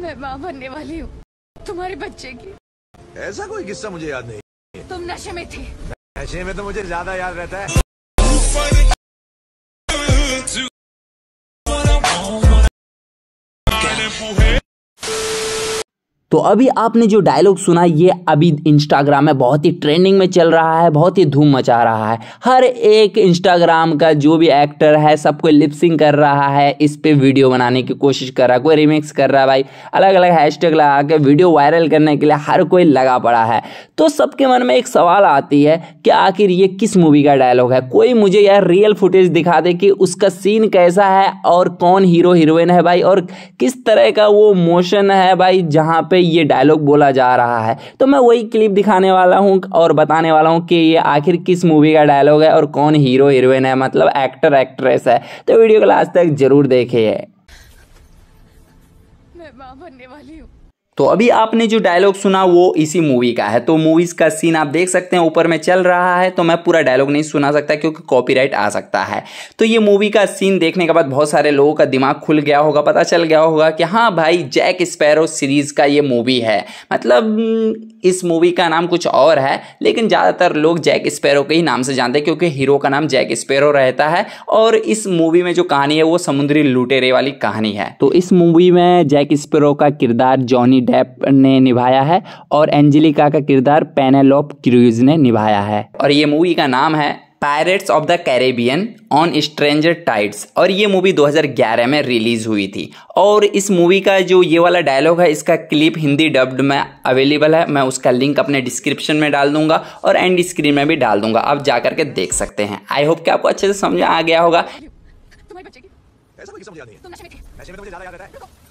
मैं माँ बनने वाली हूँ तुम्हारे बच्चे की ऐसा कोई किस्सा मुझे याद नहीं तुम नशे में थे नशे में तो मुझे ज्यादा याद रहता है तो अभी आपने जो डायलॉग सुना ये अभी इंस्टाग्राम में बहुत ही ट्रेंडिंग में चल रहा है बहुत ही धूम मचा रहा है हर एक इंस्टाग्राम का जो भी एक्टर है सबको लिपसिंग कर रहा है इस पर वीडियो बनाने की कोशिश कर रहा है कोई रिमिक्स कर रहा है भाई अलग अलग हैशटैग लगा के वीडियो वायरल करने के लिए हर कोई लगा पड़ा है तो सबके मन में एक सवाल आती है कि आखिर ये किस मूवी का डायलॉग है कोई मुझे यार रियल फुटेज दिखा दे कि उसका सीन कैसा है और कौन हीरो हीरोइन है भाई और किस तरह का वो मोशन है भाई जहाँ पे पे ये डायलॉग बोला जा रहा है तो मैं वही क्लिप दिखाने वाला हूँ और बताने वाला हूँ कि ये आखिर किस मूवी का डायलॉग है और कौन हीरो हीरोइन है मतलब एक्टर एक्ट्रेस है तो वीडियो को लास्ट तक जरूर देखे मैं बनने वाली हूँ तो अभी आपने जो डायलॉग सुना वो इसी मूवी का है तो मूवीज का सीन आप देख सकते हैं ऊपर में चल रहा है तो मैं पूरा डायलॉग नहीं सुना सकता क्योंकि कॉपीराइट आ सकता है तो ये मूवी का सीन देखने के बाद बहुत सारे लोगों का दिमाग खुल गया होगा पता चल गया होगा कि हाँ भाई जैक स्पैरो सीरीज का ये मूवी है मतलब हम्म, इस मूवी का नाम कुछ और है लेकिन ज़्यादातर लोग जैक स्पैरो के ही नाम से जानते हैं क्योंकि हीरो का नाम जैक स्पैरो रहता है और इस मूवी में जो कहानी है वो समुद्री लुटेरे वाली कहानी है तो इस मूवी में जैक स्पैरो का किरदार जॉनी डेप ने निभाया है और एंजेलिका का किरदार पेनेलोप क्रूज ने निभाया है और ये मूवी का नाम है pirates of the Caribbean on stranger tides और ये मूवी 2011 में रिलीज हुई थी और इस मूवी का जो ये वाला डायलॉग है इसका क्लिप हिंदी डब्ड में अवेलेबल है मैं उसका लिंक अपने डिस्क्रिप्शन में डाल दूंगा और एंड स्क्रीन में भी डाल दूंगा आप जाकर के देख सकते हैं आई होप कि आपको अच्छे से समझ आ गया होगा